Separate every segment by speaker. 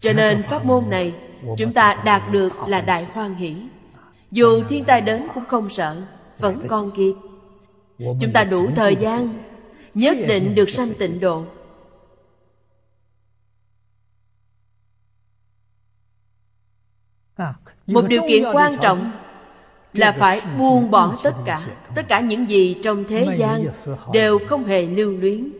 Speaker 1: cho nên pháp môn này chúng ta đạt được là đại hoan hỷ dù thiên tai đến cũng không sợ vẫn còn kịp chúng ta đủ thời gian nhất định được sanh tịnh độ một điều kiện quan trọng là phải buông bỏ tất cả tất cả những gì trong thế gian đều không hề lưu luyến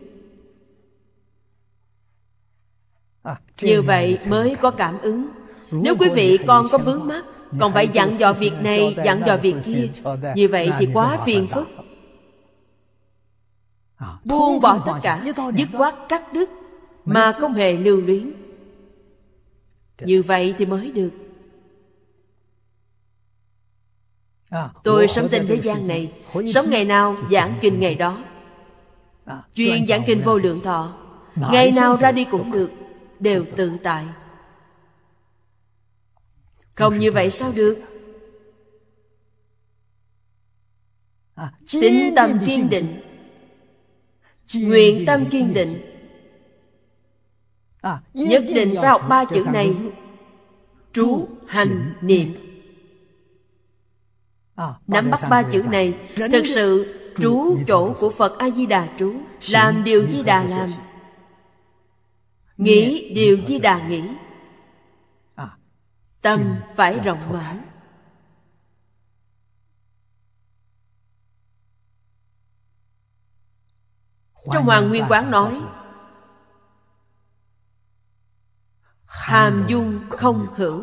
Speaker 1: như vậy mới có cảm ứng nếu quý vị con có vướng mắc còn phải dặn dò việc này dặn dò việc kia như vậy thì quá phiền phức à, buông bỏ tất cả dứt khoát cắt đứt mà không hề lưu luyến như vậy thì mới được à, tôi sống trên thế gian này sống ngày nào giảng kinh ngày đó à, chuyên giảng kinh vô lượng thọ ngày nào ra đi cũng được đều tự tại không như vậy sao được tính tâm kiên định nguyện tâm kiên định à, nhất định phải học ba chữ này trú hành niệm à, nắm bắt ba chữ này thực sự trú chỗ của phật a di đà trú làm điều di đà làm nghĩ điều di đà nghĩ à, tâm phải rộng mở trong hoàng nguyên quán nói hàm dung không hữu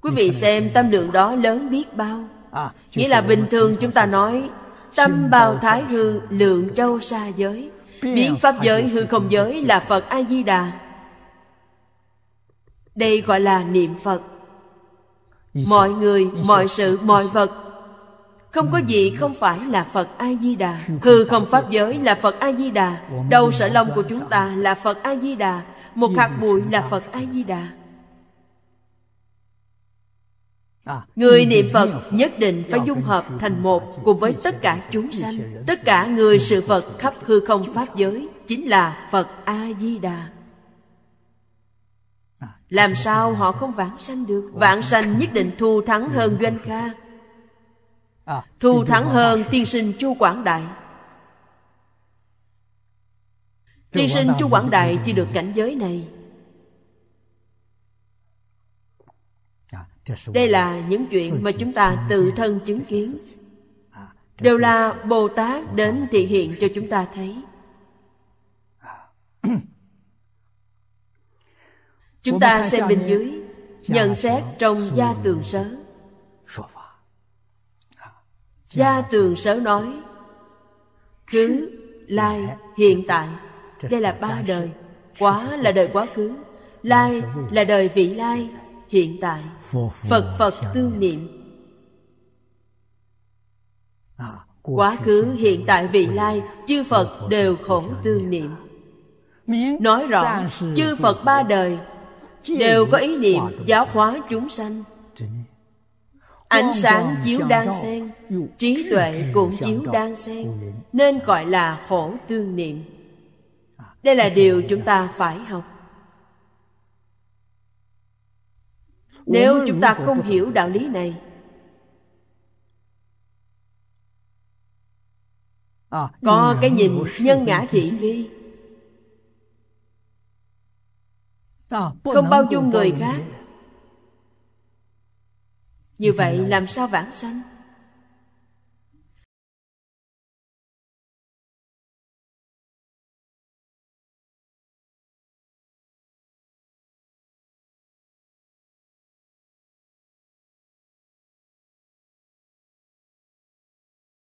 Speaker 1: quý vị xem tâm lượng đó lớn biết bao à, nghĩa là bình thường chúng ta nói tâm bào thái hư lượng châu xa giới biến pháp giới hư không giới là phật a di đà đây gọi là niệm phật mọi người mọi sự mọi vật không có gì ừ. không phải là phật a di đà hư không pháp giới là phật a di đà đầu sở lông của chúng ta là phật a di đà một hạt bụi là phật a di đà Người niệm Phật nhất định phải dung hợp thành một cùng với tất cả chúng sanh. Tất cả người sự Phật khắp hư không Pháp giới chính là Phật A-di-đà. Làm sao họ không vãng sanh được? Vãng sanh nhất định thu thắng hơn Doanh Kha. À, thu thắng hơn tiên sinh Chu Quảng Đại. Tiên sinh Chu Quảng Đại chỉ được cảnh giới này đây là những chuyện mà chúng ta tự thân chứng kiến à, đều là bồ tát đến thị hiện cho chúng ta thấy à. chúng ta xem bên dưới nhận xét trong gia tường sớ à, gia tường sớ nói khứ lai hiện tại đây là ba đời quá là đời quá khứ lai là đời vị lai hiện tại phật phật tương niệm à, quá khứ hiện tại vị lai chư phật đều khổng tương niệm nói rõ chư phật ba đời đều có ý niệm giáo hóa chúng sanh ánh sáng chiếu đan sen trí tuệ cũng chiếu đan sen nên gọi là khổ tương niệm à, đây là điều chúng ta phải học nếu chúng ta không hiểu đạo lý này ờ, có cái nhìn nhân ngã trị vi ờ, không bao dung người khác như vậy làm sao vãng sanh